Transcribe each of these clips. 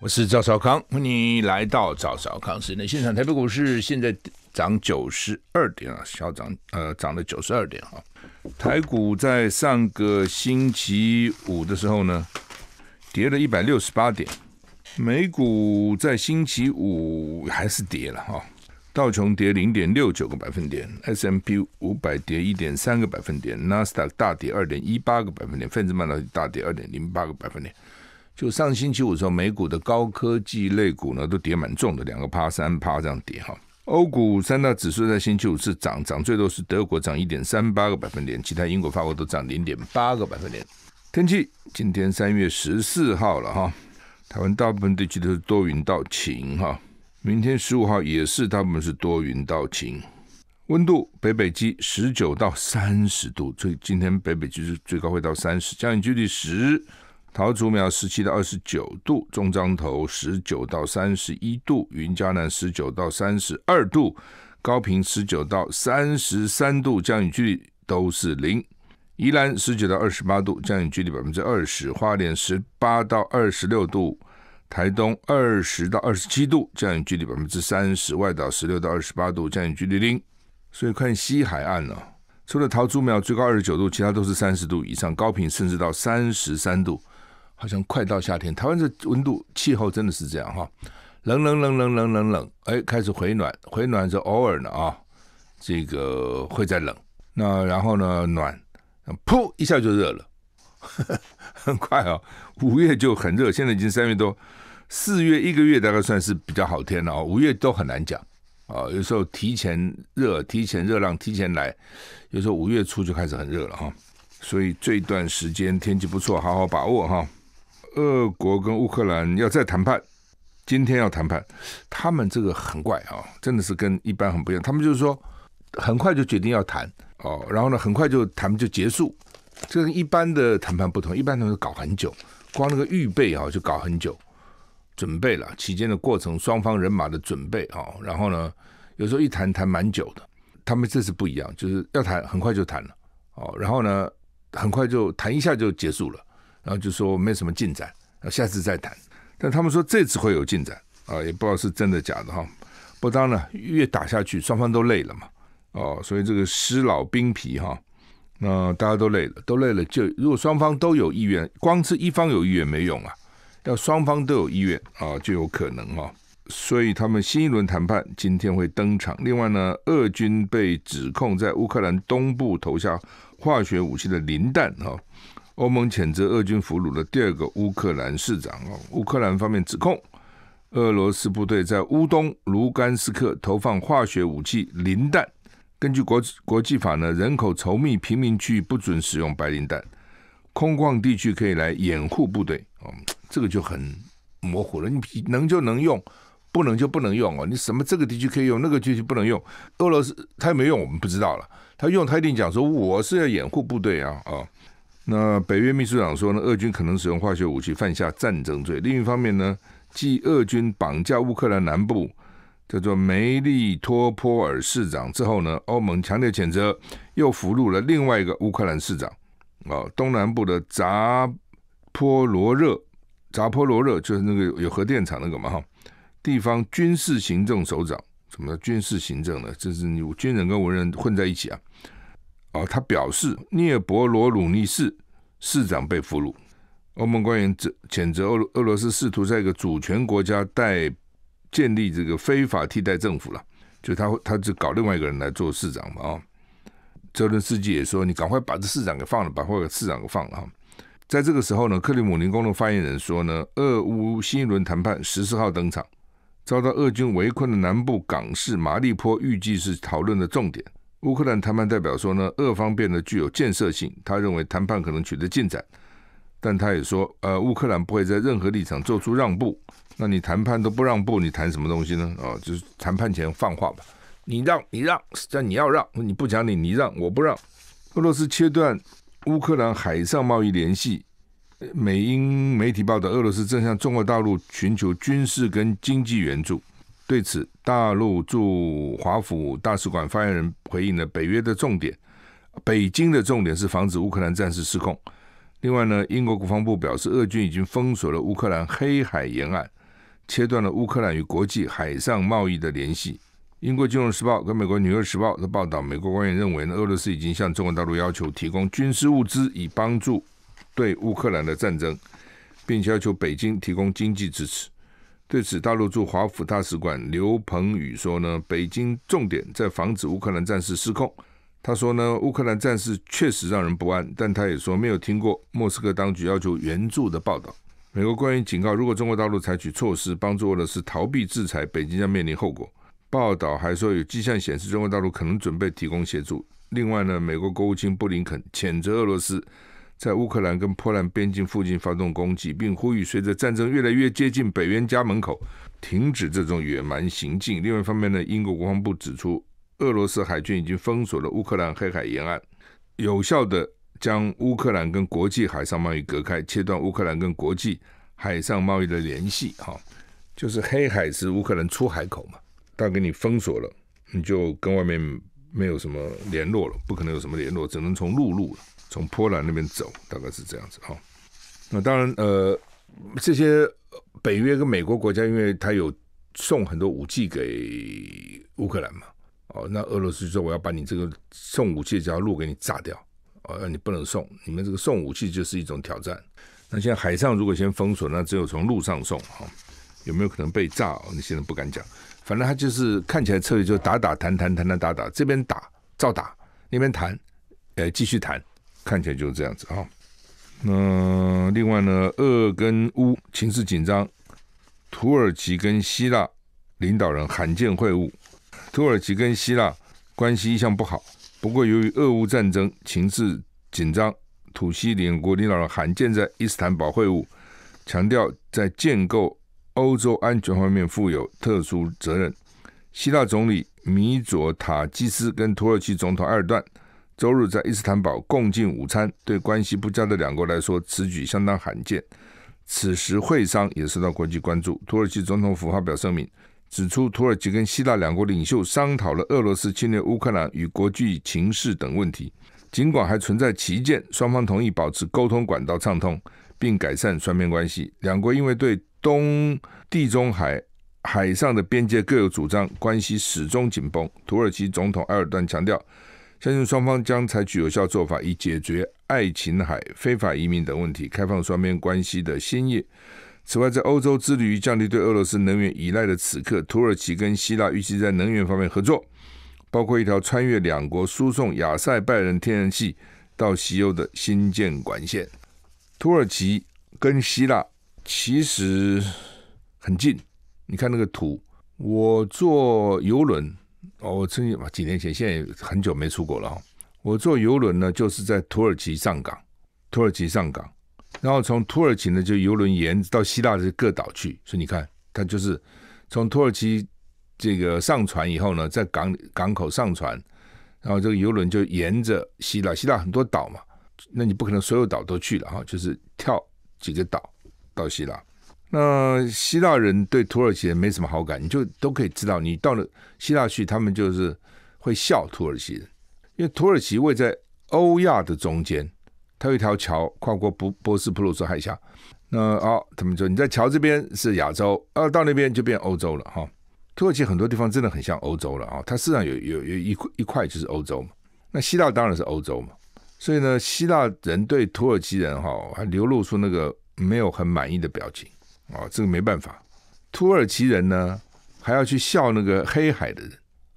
我是赵少康，欢迎来到赵少康。室内现场台北股市现在涨九十二点啊，小涨，呃，涨了九十二点啊。台股在上个星期五的时候呢，跌了一百六十八点。美股在星期五还是跌了哈，道琼跌零点六九个百分点，S M P 五百跌一点三个百分点，纳斯达大跌二点一八个百分点，分子半导体大跌二点零八个百分点。就上星期五的时候，美股的高科技类股呢都跌蛮重的，两个趴、三趴这样跌哈。欧股三大指数在星期五是涨，涨最多是德国涨一点三八个百分点，其他英国、法国都涨零点八个百分点。天气今天三月十四号了哈，台湾大部分地区都是多云到晴哈。明天十五号也是，大部分是多云到晴。温度北北极十九到三十度，最今天北北极是最高会到三十，嘉义距离十。桃竹苗十七到二十九度，中彰头十九到三十一度，云嘉南十九到三十二度，高屏十九到三十三度，降雨距率都是零。宜兰十九到二十八度，降雨距离百分之二十。花莲十八到二十六度，台东二十到二十七度，降雨距离百分之三十。外岛十六到二十八度，降雨距离零。所以看西海岸呢，除了桃竹苗最高二十九度，其他都是三十度以上，高频甚至到三十三度。好像快到夏天，台湾这温度气候真的是这样哈，冷冷冷冷冷冷冷，哎，开始回暖，回暖是偶尔的啊，这个会再冷，那然后呢暖，噗一下就热了，很快啊，五月就很热，现在已经三月多，四月一个月大概算是比较好天了，五月都很难讲啊，有时候提前热，提前热浪提前来，有时候五月初就开始很热了哈，所以这段时间天气不错，好好把握哈。俄国跟乌克兰要再谈判，今天要谈判，他们这个很怪啊，真的是跟一般很不一样。他们就是说，很快就决定要谈哦，然后呢，很快就谈就结束，这跟一般的谈判不同。一般都是搞很久，光那个预备哦、就搞很久，准备了期间的过程，双方人马的准备哦，然后呢，有时候一谈谈蛮久的。他们这是不一样，就是要谈很快就谈了哦，然后呢，很快就谈一下就结束了。然后就说没什么进展，下次再谈。但他们说这次会有进展啊，也不知道是真的假的哈。不当了，越打下去，双方都累了嘛，哦，所以这个师老兵疲哈，那大家都累了，都累了就如果双方都有意愿，光是一方有意愿没用啊，要双方都有意愿啊，就有可能哈。所以他们新一轮谈判今天会登场。另外呢，俄军被指控在乌克兰东部投下化学武器的磷弹哈。欧盟谴责俄军俘虏的第二个乌克兰市长哦，乌克兰方面指控俄罗斯部队在乌东卢甘斯克投放化学武器磷弹。根据国国际法呢，人口稠密平民区不准使用白磷弹，空旷地区可以来掩护部队哦。这个就很模糊了，你能就能用，不能就不能用哦。你什么这个地区可以用，那个地区不能用？俄罗斯他没用，我们不知道了。他用他一定讲说我是要掩护部队啊啊。那北约秘书长说呢，俄军可能使用化学武器，犯下战争罪。另一方面呢，继俄军绑架乌克兰南部叫做梅利托波尔市长之后呢，欧盟强烈谴责，又俘虏了另外一个乌克兰市长，啊，东南部的扎波罗热，扎波罗热就是那个有核电厂那个嘛哈，地方军事行政首长，什么军事行政呢？这是你军人跟文人混在一起啊。哦，他表示，涅伯罗鲁尼市市长被俘虏。欧盟官员责谴责俄俄罗斯试图在一个主权国家代建立这个非法替代政府了。就他，他就搞另外一个人来做市长嘛？啊，泽伦斯基也说，你赶快把这市长给放了，把或个市长给放了哈。在这个时候呢，克里姆林宫的发言人说呢，俄乌新一轮谈判十四号登场，遭到俄军围困的南部港市马利坡预计是讨论的重点。乌克兰谈判代表说呢，俄方变得具有建设性，他认为谈判可能取得进展，但他也说，呃，乌克兰不会在任何立场做出让步。那你谈判都不让步，你谈什么东西呢？啊，就是谈判前放话吧，你让，你让，但你要让你不讲理，你让我不让。俄罗斯切断乌克兰海上贸易联系。美英媒体报道，俄罗斯正向中国大陆寻求军事跟经济援助。对此，大陆驻华府大使馆发言人回应了北约的重点，北京的重点是防止乌克兰战事失控。另外呢，英国国防部表示，俄军已经封锁了乌克兰黑海沿岸，切断了乌克兰与国际海上贸易的联系。英国《金融时报》跟美国《纽约时报》的报道，美国官员认为呢，俄罗斯已经向中国大陆要求提供军事物资，以帮助对乌克兰的战争，并且要求北京提供经济支持。对此，大陆驻华府大使馆刘鹏宇说呢，北京重点在防止乌克兰战事失控。他说呢，乌克兰战事确实让人不安，但他也说没有听过莫斯科当局要求援助的报道。美国官员警告，如果中国大陆采取措施帮助俄罗斯逃避制裁，北京将面临后果。报道还说有迹象显示中国大陆可能准备提供协助。另外呢，美国国务卿布林肯谴责俄罗斯。在乌克兰跟波兰边境附近发动攻击，并呼吁随着战争越来越接近北约家门口，停止这种野蛮行径。另外一方面呢，英国国防部指出，俄罗斯海军已经封锁了乌克兰黑海沿岸，有效的将乌克兰跟国际海上贸易隔开，切断乌克兰跟国际海上贸易的联系。哈，就是黑海是乌克兰出海口嘛，他给你封锁了，你就跟外面没有什么联络了，不可能有什么联络，只能从陆路了。从波兰那边走，大概是这样子哈。那当然，呃，这些北约跟美国国家，因为他有送很多武器给乌克兰嘛，哦，那俄罗斯说我要把你这个送武器这条路给你炸掉，哦，你不能送，你们这个送武器就是一种挑战。那现在海上如果先封锁，那只有从路上送哈，有没有可能被炸？那些人不敢讲，反正他就是看起来策略就打打谈谈谈谈打打，这边打照打，那边谈，呃，继续谈。看起来就是这样子啊。那另外呢，俄跟乌情势紧张，土耳其跟希腊领导人罕见会晤。土耳其跟希腊关系一向不好，不过由于俄乌战争情势紧张，土希两国领导人罕见在伊斯坦堡会晤，强调在建构欧洲安全方面负有特殊责任。希腊总理米佐塔基斯跟土耳其总统埃尔段。周日在伊斯坦堡共进午餐，对关系不佳的两国来说，此举相当罕见。此时会商也受到国际关注。土耳其总统府发表声明，指出土耳其跟希腊两国领袖商讨了俄罗斯侵略乌克兰与国际情势等问题。尽管还存在歧见，双方同意保持沟通管道畅通，并改善双边关系。两国因为对东地中海海上的边界各有主张，关系始终紧绷。土耳其总统埃尔多强调。相信双方将采取有效做法，以解决爱琴海非法移民等问题，开放双边关系的新页。此外，在欧洲致力于降低对俄罗斯能源依赖的此刻，土耳其跟希腊预计在能源方面合作，包括一条穿越两国输送亚塞拜仁天然气到西欧的新建管线。土耳其跟希腊其实很近，你看那个图，我坐游轮。哦，我曾经几年前，现在很久没出国了哦。我坐游轮呢，就是在土耳其上港，土耳其上港，然后从土耳其呢就游轮沿到希腊的各岛去。所以你看，它就是从土耳其这个上船以后呢，在港港口上船，然后这个游轮就沿着希腊，希腊很多岛嘛，那你不可能所有岛都去了哈，就是跳几个岛到希腊。那希腊人对土耳其人没什么好感，你就都可以知道，你到了希腊去，他们就是会笑土耳其人，因为土耳其位在欧亚的中间，它有一条桥跨过博波斯普鲁斯海峡，那啊，他们说你在桥这边是亚洲，啊，到那边就变欧洲了哈。土耳其很多地方真的很像欧洲了啊，它实场上有有有一块一块就是欧洲嘛。那希腊当然是欧洲嘛，所以呢，希腊人对土耳其人哈还流露出那个没有很满意的表情。哦，这个没办法。土耳其人呢，还要去笑那个黑海的人，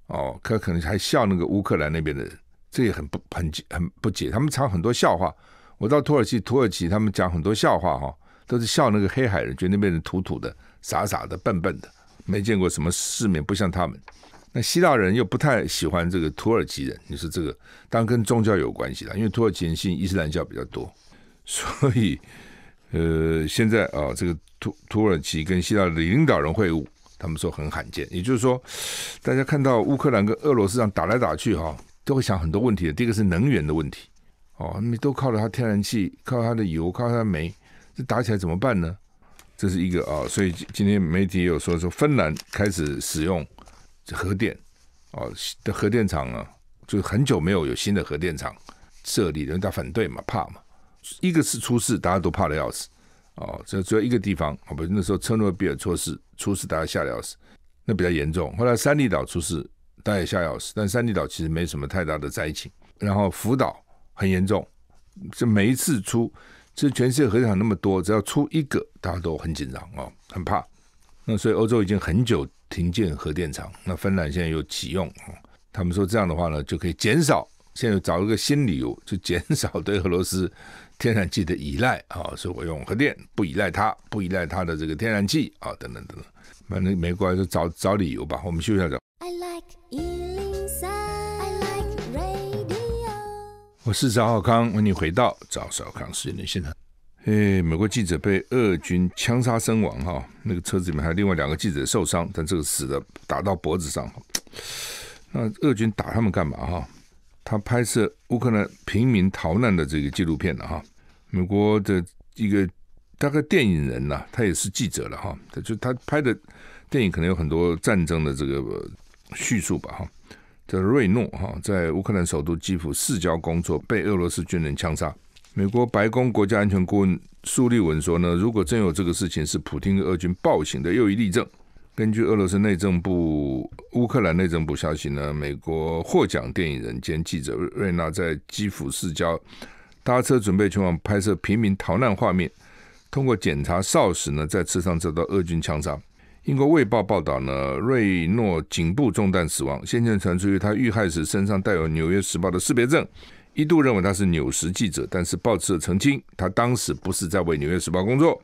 哦，可可能还笑那个乌克兰那边的人，这也很不很很不解。他们常很多笑话。我到土耳其，土耳其他们讲很多笑话，哈，都是笑那个黑海人，觉得那边人土土的、傻傻的、笨笨的，没见过什么世面，不像他们。那希腊人又不太喜欢这个土耳其人，你说这个当然跟宗教有关系了，因为土耳其人信伊斯兰教比较多，所以。呃，现在啊，这个土土耳其跟希腊的领导人会晤，他们说很罕见。也就是说，大家看到乌克兰跟俄罗斯上打来打去哈，都会想很多问题的。第一个是能源的问题，哦，你都靠着它天然气，靠它的油，靠它的煤，这打起来怎么办呢？这是一个啊，所以今天媒体有说说芬兰开始使用核电，哦，的核电厂啊，就是很久没有有新的核电厂设立，人家反对嘛，怕嘛。一个是出事，大家都怕的要死，哦，这只有一个地方，好吧？那时候车诺贝尔出事，出事大家吓得要死，那比较严重。后来三里岛出事，大家也吓要死，但三里岛其实没什么太大的灾情。然后福岛很严重，这每一次出，这全世界核电厂那么多，只要出一个，大家都很紧张哦，很怕。那所以欧洲已经很久停建核电厂，那芬兰现在又启用，他们说这样的话呢，就可以减少，现在找一个新理由，就减少对俄罗斯。天然气的依赖啊，所以我用核电，不依赖它，不依赖它的这个天然气啊，等等等等，反正美国就找找理由吧。我们休一下 I i l k radio。我是赵浩康，欢你回到赵少康私的现场。哎，美国记者被俄军枪杀身亡哈，那个车子里面还有另外两个记者受伤，但这个死的打到脖子上，那俄军打他们干嘛哈？他拍摄乌克兰平民逃难的这个纪录片了哈，美国的一个大概电影人呐，他也是记者了哈，他就他拍的电影可能有很多战争的这个叙述吧哈。叫瑞诺哈在乌克兰首都基辅市郊工作，被俄罗斯军人枪杀。美国白宫国家安全顾问苏利文说呢，如果真有这个事情，是普京俄军暴行的又一例证。根据俄罗斯内政部、乌克兰内政部消息呢，美国获奖电影人兼记者瑞纳在基辅市郊搭车准备前往拍摄平民逃难画面，通过检查哨时呢，在车上遭到俄军枪杀。英国《卫报》报道呢，瑞诺颈部中弹死亡。先前传出于他遇害时身上带有《纽约时报》的识别证，一度认为他是《纽时记者，但是报社澄清他当时不是在为《纽约时报》工作。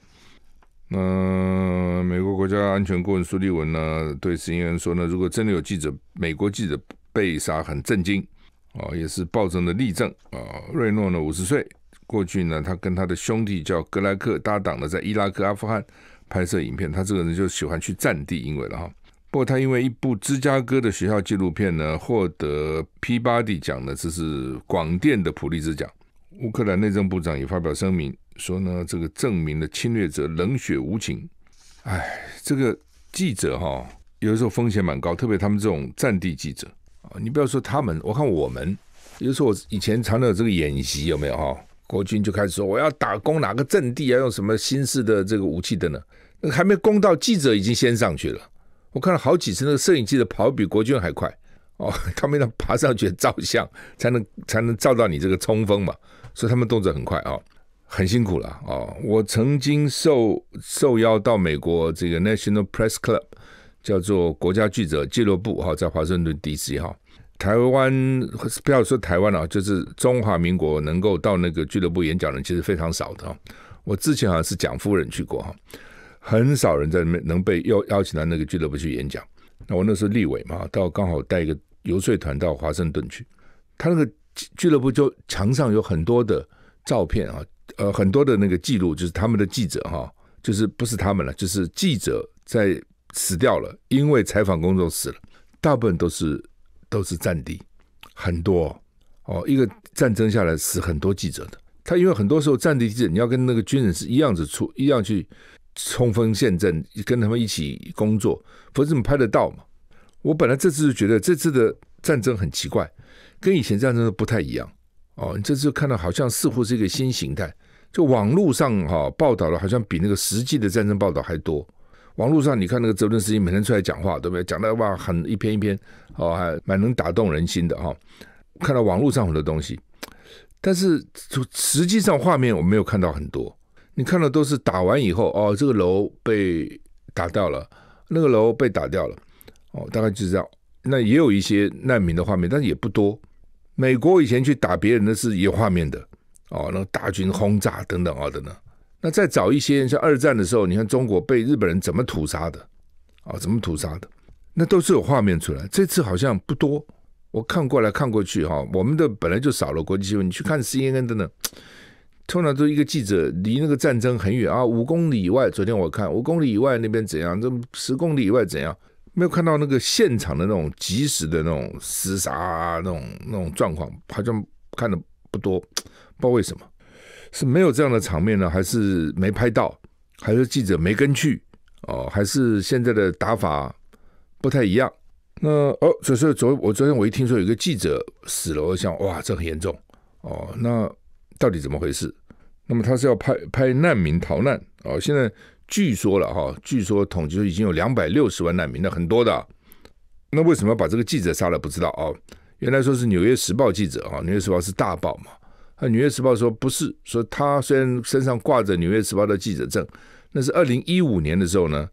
嗯，美国国家安全顾问苏利文呢，对应该说呢，如果真的有记者，美国记者被杀，很震惊啊，也是暴政的例证啊。瑞诺呢，五十岁，过去呢，他跟他的兄弟叫格莱克搭档的，在伊拉克、阿富汗拍摄影片，他这个人就喜欢去战地，因为了哈。不过他因为一部芝加哥的学校纪录片呢，获得 P 八 D 奖的，这是广电的普利兹奖。乌克兰内政部长也发表声明。说呢，这个证明了侵略者冷血无情。哎，这个记者哈，有的时候风险蛮高，特别他们这种战地记者啊，你不要说他们，我看我们，有时候我以前常常有这个演习，有没有哈？国军就开始说我要打攻哪个阵地，要用什么新式的这个武器的呢？那个还没攻到，记者已经先上去了。我看了好几次，那个摄影记者跑比国军还快哦，他们要爬上去照相，才能才能照到你这个冲锋嘛，所以他们动作很快啊。很辛苦了哦。我曾经受受邀到美国这个 National Press Club，叫做国家记者俱乐部哈，在华盛顿 D.C. 哈，台湾不要说台湾了，就是中华民国能够到那个俱乐部演讲的其实非常少的。我之前好像是蒋夫人去过哈，很少人在里面能被邀邀请到那个俱乐部去演讲。那我那时候立委嘛，到刚好带一个游说团到华盛顿去，他那个俱乐部就墙上有很多的照片啊。呃，很多的那个记录就是他们的记者哈，就是不是他们了，就是记者在死掉了，因为采访工作死了，大部分都是都是战地，很多哦，一个战争下来死很多记者的，他因为很多时候战地记者你要跟那个军人是一样子出一样去冲锋陷阵，跟他们一起工作，否则怎么拍得到嘛？我本来这次就觉得这次的战争很奇怪，跟以前战争都不太一样。哦，你这次看到好像似乎是一个新形态，就网络上哈报道的，好像比那个实际的战争报道还多。网络上你看那个泽伦斯基每天出来讲话，对不对？讲的哇，很一篇一篇，哦，还蛮能打动人心的哈。看到网络上很多东西，但是实际上画面我没有看到很多，你看到都是打完以后，哦，这个楼被打掉了，那个楼被打掉了，哦，大概就是这样。那也有一些难民的画面，但是也不多。美国以前去打别人的是有画面的，哦，那大军轰炸等等啊等等。那再早一些，像二战的时候，你看中国被日本人怎么屠杀的，啊，怎么屠杀的，那都是有画面出来。这次好像不多，我看过来看过去哈，我们的本来就少了国际新闻。你去看 C N N 等等，通常都一个记者离那个战争很远啊，五公里以外。昨天我看五公里以外那边怎样，这十公里以外怎样。没有看到那个现场的那种及时的那种厮杀，那种那种状况，好像看的不多，不知道为什么，是没有这样的场面呢，还是没拍到，还是记者没跟去，哦，还是现在的打法不太一样？那哦，就是昨我昨天我一听说有一个记者死了，我想哇，这很严重哦，那到底怎么回事？那么他是要拍拍难民逃难哦，现在。据说了哈，据说统计说已经有两百六十万难民，那很多的。那为什么把这个记者杀了？不知道哦。原来说是《纽约时报》记者啊，《纽约时报》是大报嘛。那《纽约时报》说不是，说他虽然身上挂着《纽约时报》的记者证，那是二零一五年的时候呢，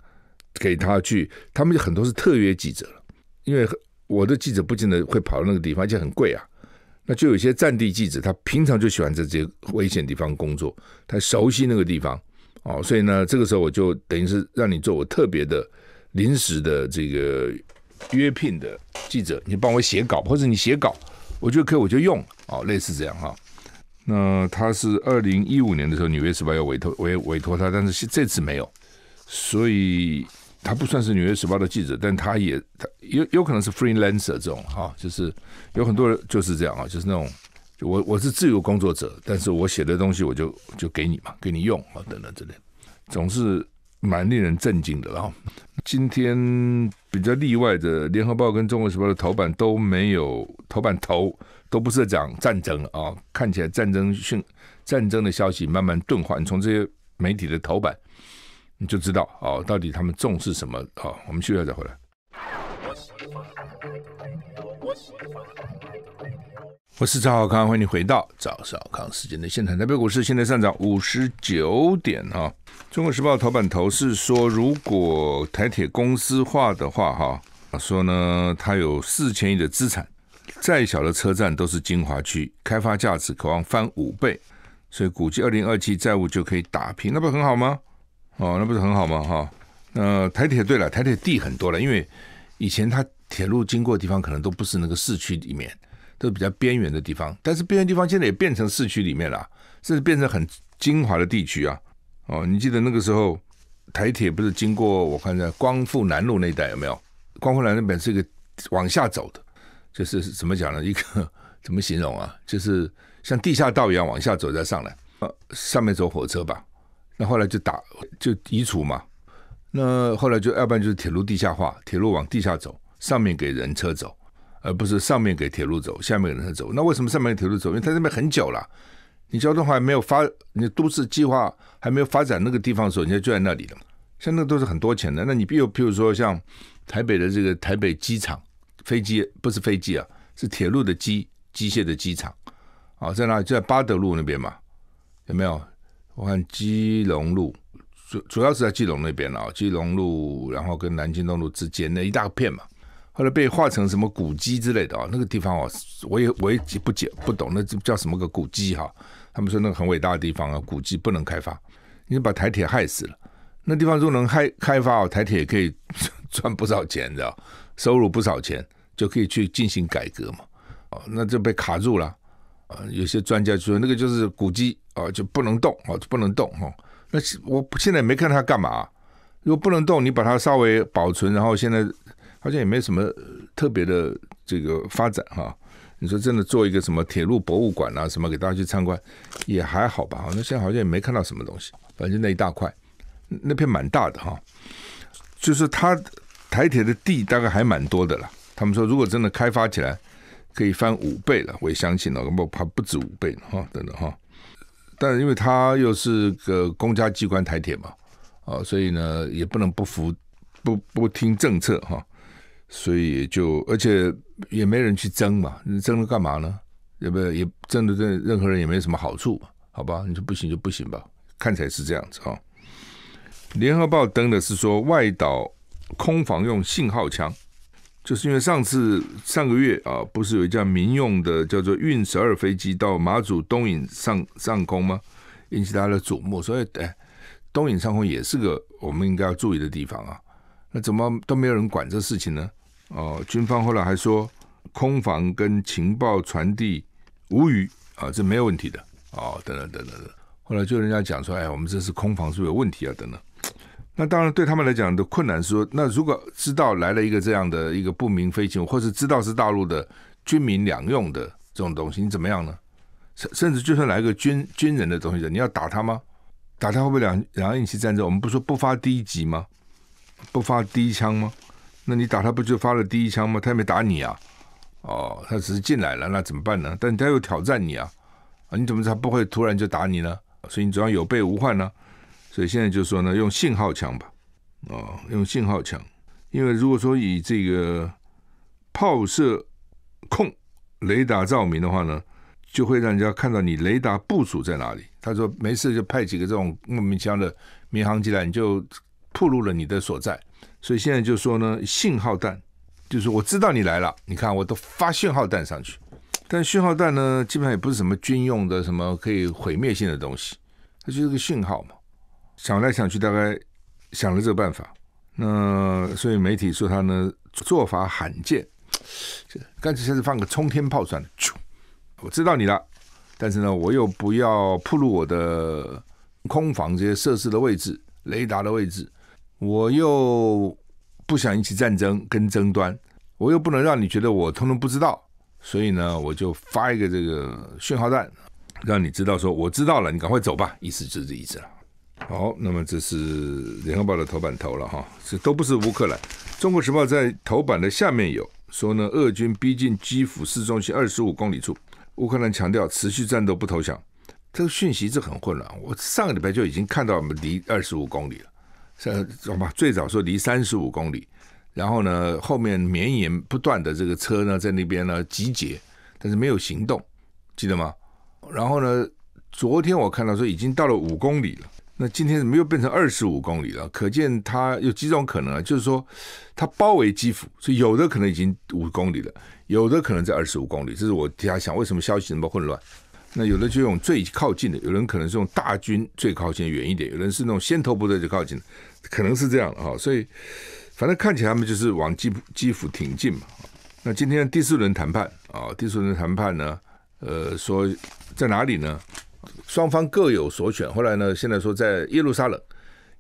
给他去他们很多是特约记者，因为我的记者不见得会跑到那个地方，而且很贵啊。那就有些战地记者，他平常就喜欢在这些危险地方工作，他熟悉那个地方。哦，所以呢，这个时候我就等于是让你做我特别的临时的这个约聘的记者，你帮我写稿，或者你写稿，我觉得可以，我就用。哦，类似这样哈。那他是二零一五年的时候，《纽约时报》要委托委委托他，但是这次没有，所以他不算是《纽约时报》的记者，但他也他有有可能是 freelancer 这种哈，就是有很多人就是这样啊，就是那种。我我是自由工作者，但是我写的东西我就就给你嘛，给你用啊，等等之类，总是蛮令人震惊的。然后今天比较例外的，《联合报》跟《中国时报》的头版都没有头版头都不是讲战争啊，看起来战争讯战争的消息慢慢钝化。你从这些媒体的头版，你就知道哦，到底他们重视什么啊？我们继续再回来。我是赵小康，欢迎你回到赵少康时间的现场。台北股市现在上涨五十九点啊。中国时报头版头是说，如果台铁公司化的话，哈，说呢，它有四千亿的资产，再小的车站都是精华区，开发价值渴望翻五倍，所以估计二零二七债务就可以打平，那不很好吗？哦，那不是很好吗？哈，那台铁对了，台铁地很多了，因为以前它铁路经过的地方可能都不是那个市区里面。都是比较边缘的地方，但是边缘地方现在也变成市区里面了，甚至变成很精华的地区啊。哦，你记得那个时候，台铁不是经过我看在光复南路那一带有没有？光复南那边是一个往下走的，就是怎么讲呢？一个 怎么形容啊？就是像地下道一样往下走再上来，呃，上面走火车吧。那后来就打就移除嘛，那后来就要不然就是铁路地下化，铁路往地下走，上面给人车走。而不是上面给铁路走，下面给他走。那为什么上面铁路走？因为它那边很久了，你交通还没有发，你都市计划还没有发展那个地方的时候，人家就在那里了。像那个都是很多钱的。那你比如譬如说像台北的这个台北机场，飞机不是飞机啊，是铁路的机机械的机场啊，在哪里？在八德路那边嘛？有没有？我看基隆路主主要是在基隆那边了啊，基隆路然后跟南京东路之间那一大片嘛。后来被划成什么古迹之类的啊？那个地方哦，我也我也不解不懂，那叫什么个古迹哈？他们说那个很伟大的地方啊，古迹不能开发，你把台铁害死了。那地方如果能开开发哦，台铁也可以 赚不少钱的，收入不少钱就可以去进行改革嘛。哦，那就被卡住了。呃，有些专家说那个就是古迹哦，就不能动哦，就不能动哈。那我现在没看它干嘛？如果不能动，你把它稍微保存，然后现在。好像也没什么特别的这个发展哈。你说真的做一个什么铁路博物馆啊，什么给大家去参观，也还好吧。那现在好像也没看到什么东西，反正那一大块，那片蛮大的哈。就是它台铁的地大概还蛮多的啦。他们说如果真的开发起来，可以翻五倍了。我也相信了，恐怕不止五倍了哈，真的哈。但是因为它又是个公家机关台铁嘛，啊，所以呢也不能不服不不听政策哈。所以也就，而且也没人去争嘛，争了干嘛呢？也不也争的任任何人也没什么好处，好吧？你说不行就不行吧，看起来是这样子啊。联合报登的是说，外岛空防用信号枪，就是因为上次上个月啊，不是有一架民用的叫做运十二飞机到马祖东引上上空吗？引起大家的瞩目，所以哎，东引上空也是个我们应该要注意的地方啊。那怎么都没有人管这事情呢？哦，军方后来还说空防跟情报传递无虞啊，这没有问题的哦，等等等等等。后来就人家讲说，哎，我们这是空防是不是有问题啊？等等。那当然对他们来讲的困难是说，那如果知道来了一个这样的一个不明飞行物，或是知道是大陆的军民两用的这种东西，你怎么样呢？甚甚至就算来个军军人的东西，你要打他吗？打他会不会两两岸一起战争？我们不说不发第一击吗？不发第一枪吗？那你打他不就发了第一枪吗？他也没打你啊，哦，他只是进来了，那怎么办呢？但他又挑战你啊，啊，你怎么才不会突然就打你呢？所以你总要有备无患呢，所以现在就说呢，用信号枪吧，哦，用信号枪，因为如果说以这个炮射控雷达照明的话呢，就会让人家看到你雷达部署在哪里。他说没事，就派几个这种莫名其妙的民航机来，你就。暴露了你的所在，所以现在就说呢，信号弹，就是我知道你来了。你看，我都发信号弹上去，但信号弹呢，基本上也不是什么军用的，什么可以毁灭性的东西，它就是个信号嘛。想来想去，大概想了这个办法。那所以媒体说他呢做法罕见，干脆现在放个冲天炮算了。我知道你了，但是呢，我又不要暴露我的空防这些设施的位置、雷达的位置。我又不想引起战争跟争端，我又不能让你觉得我通通不知道，所以呢，我就发一个这个讯号弹，让你知道说我知道了，你赶快走吧，意思就是这意思了。好，那么这是《联合报》的头版头了哈，这都不是乌克兰。《中国时报》在头版的下面有说呢，俄军逼近基辅市中心二十五公里处，乌克兰强调持续战斗不投降。这个讯息是很混乱，我上个礼拜就已经看到我们离二十五公里了。是，怎么？最早说离三十五公里，然后呢，后面绵延不断的这个车呢，在那边呢集结，但是没有行动，记得吗？然后呢，昨天我看到说已经到了五公里了，那今天怎么又变成二十五公里了？可见它有几种可能，就是说它包围基辅，所以有的可能已经五公里了，有的可能在二十五公里。这是我底下想，为什么消息那么混乱？那有的就用最靠近的，有人可能是用大军最靠近远一点，有人是那种先头部队就靠近，可能是这样啊。所以反正看起来他们就是往基基辅挺进嘛。那今天第四轮谈判啊，第四轮谈判呢，呃，说在哪里呢？双方各有所选。后来呢，现在说在耶路撒冷，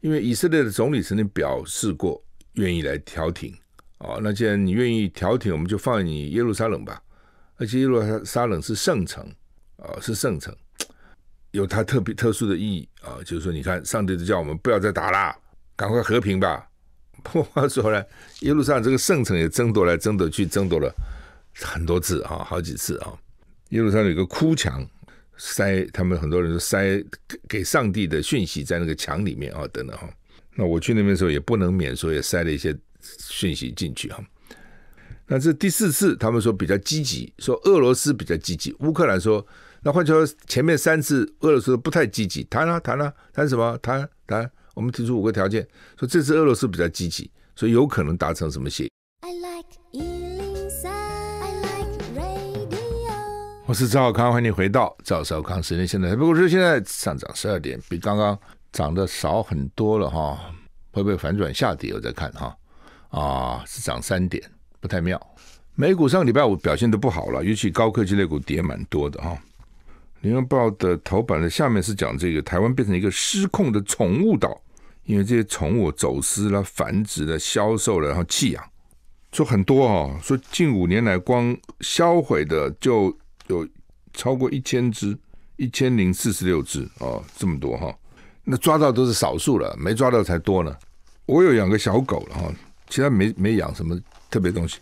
因为以色列的总理曾经表示过愿意来调停啊。那既然你愿意调停，我们就放你耶路撒冷吧。而且耶路撒撒冷是圣城。啊，是圣城，有它特别特殊的意义啊。就是说，你看，上帝都叫我们不要再打了，赶快和平吧。不 过说回来，耶路撒冷这个圣城也争夺来争夺去，争夺了很多次啊，好几次啊。耶路撒冷有个哭墙，塞他们很多人塞给上帝的讯息在那个墙里面啊，等等哈。那我去那边的时候也不能免说也塞了一些讯息进去啊。那这第四次，他们说比较积极，说俄罗斯比较积极，乌克兰说，那换句话说，前面三次俄罗斯不太积极，谈啊谈啊谈什么谈谈，我们提出五个条件，说这次俄罗斯比较积极，所以有可能达成什么协议。I like 我是赵小康，欢迎回到赵小康时间。现在，不过说现在上涨十二点，比刚刚涨的少很多了哈，会不会反转下跌，我再看哈啊，是涨三点。不太妙，美股上个礼拜五表现的不好了，尤其高科技类股跌蛮多的哈。《联合报》的头版的下面是讲这个台湾变成一个失控的宠物岛，因为这些宠物走私了、繁殖了、销售了，然后弃养，说很多啊，说近五年来光销毁的就有超过一千只，一千零四十六只啊，这么多哈。那抓到都是少数了，没抓到才多呢。我有养个小狗了哈，其他没没养什么。特别东西，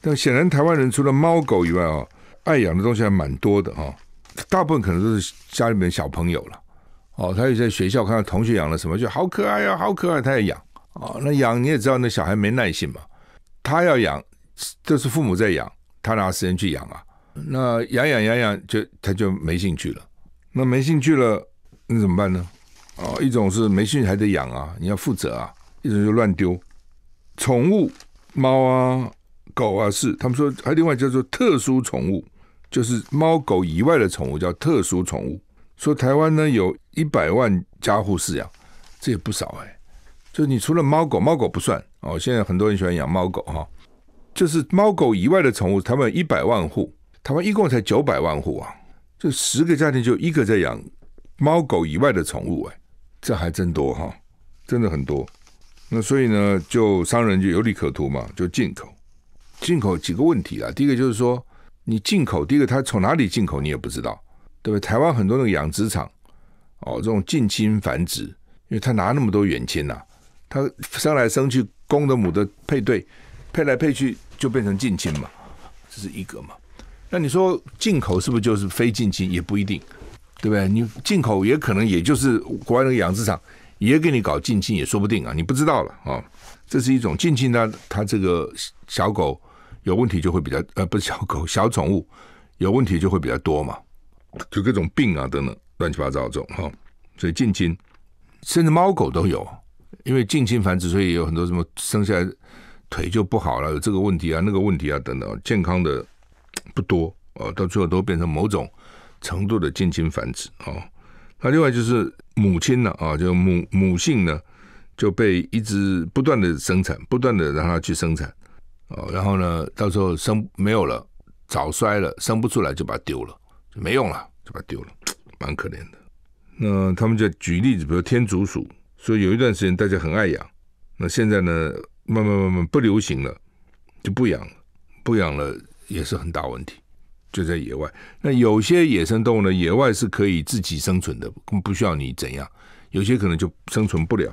但显然台湾人除了猫狗以外啊，爱养的东西还蛮多的哈，大部分可能都是家里面小朋友了，哦，他有在学校看到同学养了什么，就好可爱呀，好可爱，他也养啊。那养你也知道，那小孩没耐性嘛，他要养都是父母在养，他拿时间去养啊。那养养养养，就他就没兴趣了。那没兴趣了，那怎么办呢？哦，一种是没兴趣还得养啊，你要负责啊；一种就乱丢宠物。猫啊，狗啊，是他们说还另外叫做特殊宠物，就是猫狗以外的宠物叫特殊宠物。说台湾呢有一百万家户饲养，这也不少哎。就你除了猫狗，猫狗不算哦。现在很多人喜欢养猫狗哈，就是猫狗以外的宠物，他们一百万户，他们一共才九百万户啊，就十个家庭就一个在养猫狗以外的宠物哎，这还真多哈，真的很多。那所以呢，就商人就有利可图嘛，就进口。进口几个问题啊？第一个就是说，你进口，第一个它从哪里进口你也不知道，对不对？台湾很多那个养殖场，哦，这种近亲繁殖，因为他拿那么多远亲呐，他生来生去公的母的配对，配来配去就变成近亲嘛，这是一个嘛。那你说进口是不是就是非近亲？也不一定，对不对？你进口也可能也就是国外那个养殖场。也给你搞近亲也说不定啊，你不知道了啊，这是一种近亲，它它这个小狗有问题就会比较呃，不是小狗小宠物有问题就会比较多嘛，就各种病啊等等乱七八糟这种哈，所以近亲甚至猫狗都有，因为近亲繁殖，所以也有很多什么生下来腿就不好了，有这个问题啊那个问题啊等等，健康的不多啊，到最后都变成某种程度的近亲繁殖啊。那另外就是母亲呢，啊，就母母性呢，就被一直不断的生产，不断的让它去生产，哦，然后呢，到时候生没有了，早衰了，生不出来就把它丢了，就没用了，就把它丢了，蛮可怜的。那他们就举例子，比如天竺鼠，所以有一段时间大家很爱养，那现在呢，慢慢慢慢不流行了，就不养了，不养了也是很大问题。就在野外，那有些野生动物呢，野外是可以自己生存的，不不需要你怎样；有些可能就生存不了，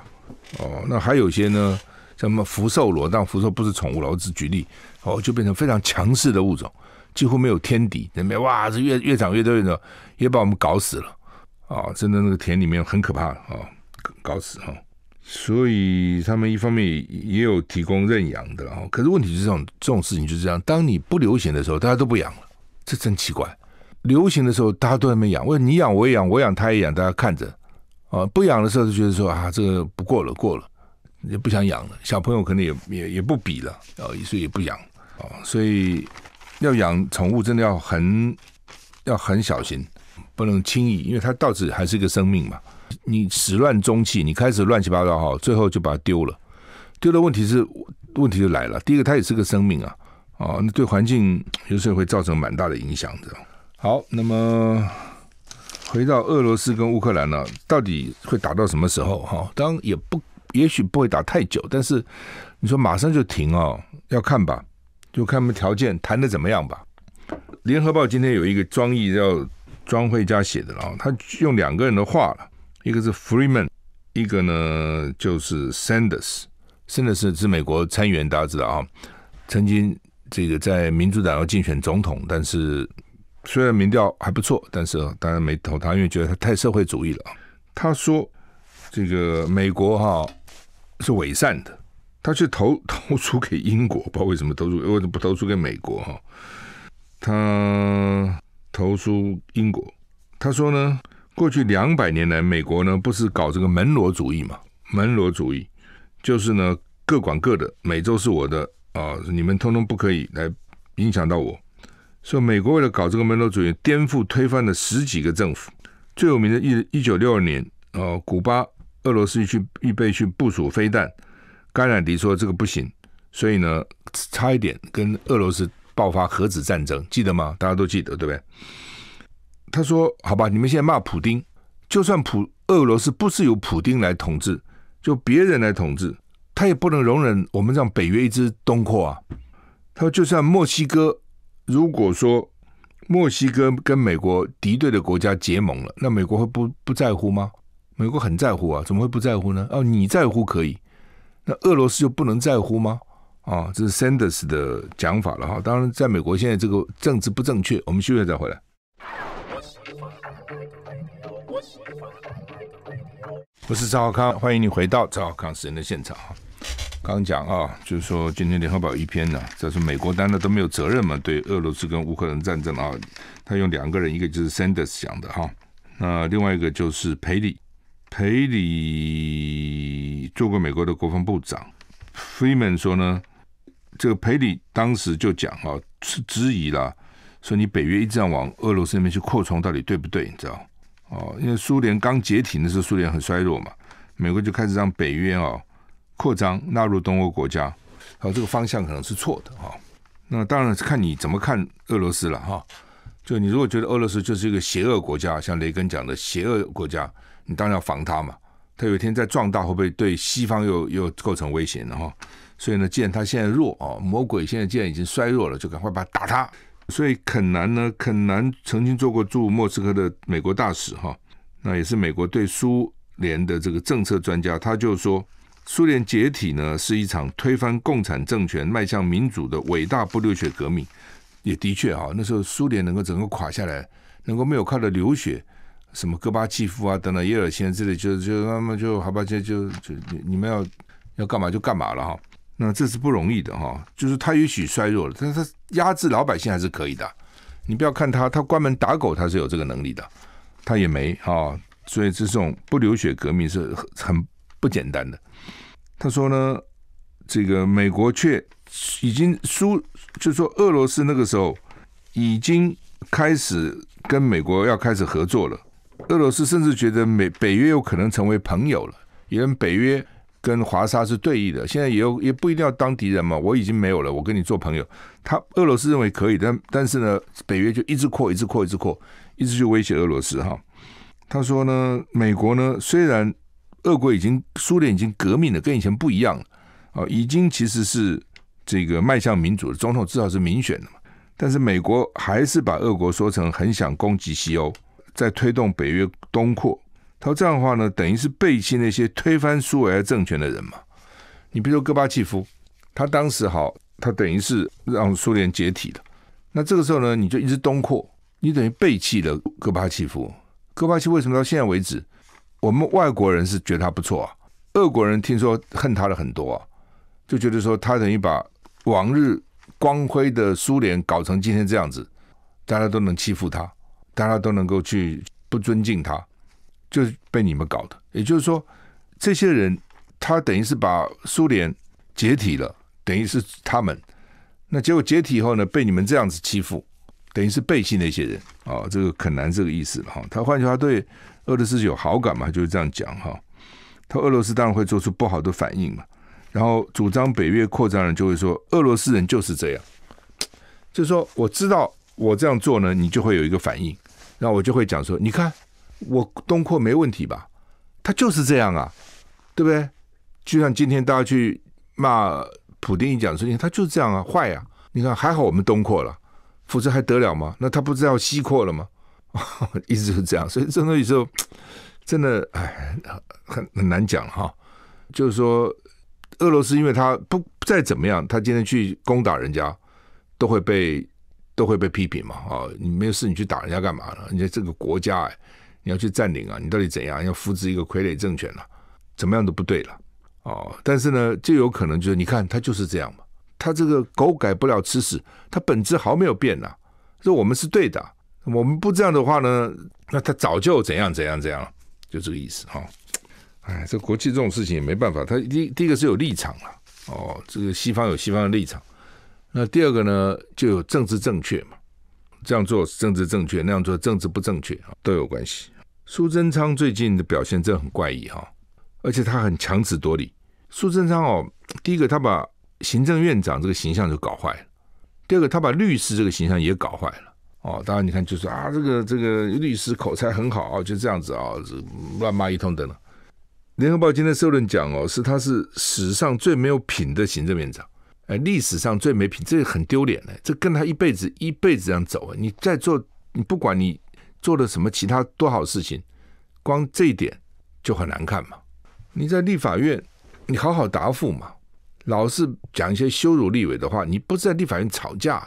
哦，那还有些呢，什么福寿螺，但福寿不是宠物，我只举例，哦，就变成非常强势的物种，几乎没有天敌，那边哇，是越越长越多越多，也把我们搞死了，啊，真的那个田里面很可怕啊，搞死哦所以他们一方面也有提供认养的啊，可是问题是这种这种事情就是这样，当你不流行的时候，大家都不养了。这真奇怪，流行的时候大家都还没养，我说你养我也养，我养他也养，大家看着，啊，不养的时候就觉得说啊，这个不过了，过了，也不想养了，小朋友可能也也也不比了，啊，所以也不养，啊，所以要养宠物真的要很要很小心，不能轻易，因为它到底还是一个生命嘛，你始乱终弃，你开始乱七八糟哈，最后就把它丢了，丢的问题是问题就来了，第一个它也是个生命啊。哦，那对环境有时候会造成蛮大的影响的。好，那么回到俄罗斯跟乌克兰呢，到底会打到什么时候？哈，当然也不，也许不会打太久，但是你说马上就停哦，要看吧，就看他们条件谈的怎么样吧。《联合报》今天有一个庄毅要庄慧佳写的，了，后他用两个人的话了，一个是 Freeman，一个呢就是 Sanders，Sanders 是美国参议员，大家知道啊，曾经。这个在民主党要竞选总统，但是虽然民调还不错，但是当然没投他，因为觉得他太社会主义了。他说：“这个美国哈是伪善的，他去投 投出给英国，不知道为什么投出为什么不投出给美国哈？他投出英国。他说呢，过去两百年来，美国呢不是搞这个门罗主义嘛？门罗主义就是呢各管各的，美洲是我的。”啊！你们通通不可以来影响到我。所以美国为了搞这个门罗主义，颠覆推翻了十几个政府。最有名的一一九六二年，呃，古巴俄罗斯去预备去部署飞弹，甘乃迪说这个不行，所以呢，差一点跟俄罗斯爆发核子战争，记得吗？大家都记得对不对？他说：“好吧，你们现在骂普丁，就算普俄罗斯不是由普丁来统治，就别人来统治。”他也不能容忍我们让北约一支东扩啊！他就算墨西哥，如果说墨西哥跟美国敌对的国家结盟了，那美国会不不在乎吗？美国很在乎啊，怎么会不在乎呢？哦，你在乎可以，那俄罗斯就不能在乎吗？啊，这是 Sanders 的讲法了哈。当然，在美国现在这个政治不正确，我们休息再回来。我是张浩康，欢迎你回到张浩康时人的现场刚讲啊，就是说今天联合报一篇呢，这是美国单的都没有责任嘛？对俄罗斯跟乌克兰战争啊，他用两个人，一个就是 Sanders 讲的哈，那另外一个就是裴里，裴里做过美国的国防部长，Freeman 说呢，这个裴里当时就讲啊，是质疑啦，说你北约一直往俄罗斯那边去扩充，到底对不对？你知道？哦，因为苏联刚解体那时候，苏联很衰弱嘛，美国就开始让北约啊。扩张纳入东欧国家，好，这个方向可能是错的哈。那当然是看你怎么看俄罗斯了哈。就你如果觉得俄罗斯就是一个邪恶国家，像雷根讲的邪恶国家，你当然要防他嘛。他有一天再壮大，会不会对西方又又构成威胁呢？哈。所以呢，既然他现在弱啊，魔鬼现在既然已经衰弱了，就赶快把他打他。所以肯南呢，肯南曾经做过驻莫斯科的美国大使哈，那也是美国对苏联的这个政策专家，他就说。苏联解体呢，是一场推翻共产政权、迈向民主的伟大不流血革命，也的确啊，那时候苏联能够整个垮下来，能够没有靠的流血，什么戈巴契夫啊、等等叶尔钱之类，就就那么就好吧，就就就你们要要干嘛就干嘛了哈。那这是不容易的哈，就是他也许衰弱了，但是他压制老百姓还是可以的。你不要看他，他关门打狗，他是有这个能力的，他也没啊。所以这种不流血革命是很不简单的。他说呢，这个美国却已经输，就说俄罗斯那个时候已经开始跟美国要开始合作了。俄罗斯甚至觉得美北约有可能成为朋友了，因为北约跟华沙是对立的，现在也有也不一定要当敌人嘛。我已经没有了，我跟你做朋友。他俄罗斯认为可以，但但是呢，北约就一直扩，一直扩，一直扩，一直去威胁俄罗斯。哈，他说呢，美国呢，虽然。俄国已经苏联已经革命了，跟以前不一样了啊，已经其实是这个迈向民主的总统至少是民选的嘛。但是美国还是把俄国说成很想攻击西欧，在推动北约东扩。他说这样的话呢，等于是背弃那些推翻苏维埃政权的人嘛。你比如说戈巴契夫，他当时好，他等于是让苏联解体了。那这个时候呢，你就一直东扩，你等于背弃了戈巴契夫。戈巴契为什么到现在为止？我们外国人是觉得他不错啊，俄国人听说恨他的很多，就觉得说他等于把往日光辉的苏联搞成今天这样子，大家都能欺负他，大家都能够去不尊敬他，就是被你们搞的。也就是说，这些人他等于是把苏联解体了，等于是他们，那结果解体以后呢，被你们这样子欺负，等于是背信那些人啊，这个很难这个意思哈。他换句话对。俄罗斯有好感嘛？就是这样讲哈。他俄罗斯当然会做出不好的反应嘛。然后主张北约扩张人就会说，俄罗斯人就是这样，就说我知道我这样做呢，你就会有一个反应。然后我就会讲说，你看我东扩没问题吧？他就是这样啊，对不对？就像今天大家去骂普丁一讲你看他就是这样啊，坏呀。你看还好我们东扩了，否则还得了吗？那他不知道西扩了吗？一直是这样，所以，这东西说，真的，哎，很很难讲哈。就是说，俄罗斯因为他不再怎么样，他今天去攻打人家，都会被都会被批评嘛。啊，你没有事，你去打人家干嘛呢？你这个国家，你要去占领啊？你到底怎样要扶制一个傀儡政权呢？怎么样都不对了。哦，但是呢，就有可能就是，你看，他就是这样嘛。他这个狗改不了吃屎，他本质毫没有变呐。说我们是对的。我们不这样的话呢，那他早就怎样怎样怎样，就这个意思哈。哎，这国际这种事情也没办法，他第第一个是有立场了，哦，这个西方有西方的立场。那第二个呢，就有政治正确嘛，这样做政治正确，那样做政治不正确啊，都有关系。苏贞昌最近的表现真的很怪异哈，而且他很强词夺理。苏贞昌哦，第一个他把行政院长这个形象就搞坏了，第二个他把律师这个形象也搞坏了。哦，当然你看，就是啊，这个这个律师口才很好啊，就这样子啊，乱骂一通的等。联合报今天社论讲哦，是他是史上最没有品的行政院长，哎，历史上最没品，这很丢脸的。这跟他一辈子一辈子这样走，你在做，你不管你做了什么其他多好事情，光这一点就很难看嘛。你在立法院，你好好答复嘛，老是讲一些羞辱立委的话，你不是在立法院吵架，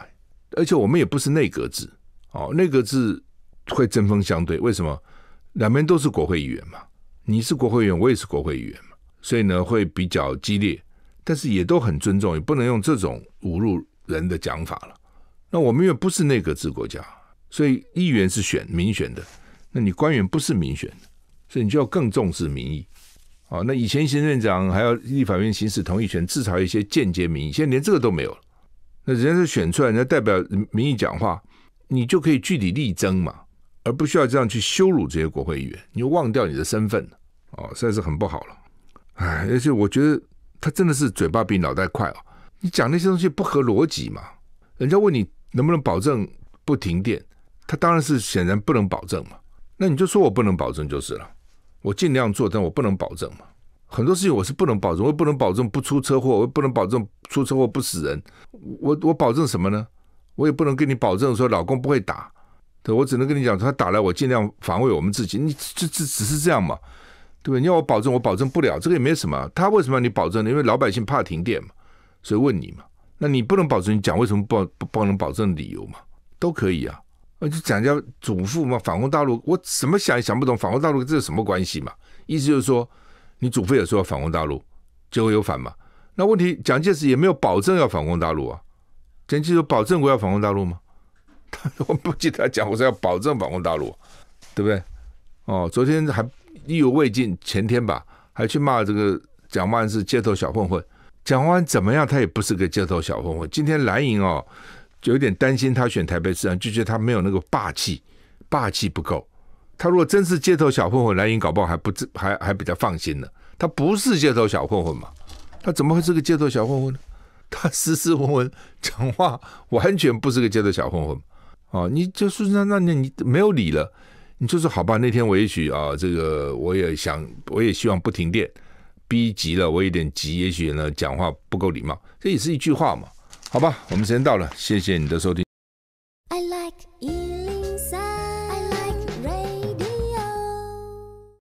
而且我们也不是内阁制。哦，内阁制会针锋相对，为什么？两边都是国会议员嘛，你是国会议员，我也是国会议员嘛，所以呢会比较激烈，但是也都很尊重，也不能用这种侮辱人的讲法了。那我们又不是内阁制国家，所以议员是选民选的，那你官员不是民选，的，所以你就要更重视民意。哦，那以前行政长还要立法院行使同意权，至少一些间接民意，现在连这个都没有了。那人家是选出来，人家代表民意讲话。你就可以据理力争嘛，而不需要这样去羞辱这些国会议员。你忘掉你的身份了，哦，实在是很不好了。哎，而且我觉得他真的是嘴巴比脑袋快哦，你讲那些东西不合逻辑嘛？人家问你能不能保证不停电，他当然是显然不能保证嘛。那你就说我不能保证就是了，我尽量做，但我不能保证嘛。很多事情我是不能保证，我不能保证不出车祸，我不能保证出车祸不死人。我我保证什么呢？我也不能跟你保证说老公不会打，对，我只能跟你讲他打来我尽量防卫我们自己，你只只只是这样嘛，对不对？你要我保证，我保证不了，这个也没什么。他为什么你保证呢？因为老百姓怕停电嘛，所以问你嘛。那你不能保证，你讲为什么不不能保证理由嘛，都可以啊。我就讲家祖父嘛，反攻大陆，我怎么想也想不懂反攻大陆这有什么关系嘛？意思就是说，你祖父也说要反攻大陆，结果有反嘛？那问题蒋介石也没有保证要反攻大陆啊。前期有保证过要访问大陆吗？他 我不记得他讲我说要保证访问大陆，对不对？哦，昨天还意犹未尽，前天吧还去骂这个蒋万是街头小混混。蒋万怎么样？他也不是个街头小混混。今天蓝营哦，有点担心他选台北市长，就觉得他没有那个霸气，霸气不够。他如果真是街头小混混，蓝营搞不好还不知，还还比较放心呢。他不是街头小混混嘛？他怎么会是个街头小混混呢？他 斯斯文文讲话，完全不是个街头小混混，哦，你就是那那那，你没有理了，你就说好吧，那天我也许啊，这个我也想，我也希望不停电，逼急了我有点急，也许呢，讲话不够礼貌，这也是一句话嘛，好吧，我们时间到了，谢谢你的收听。I like、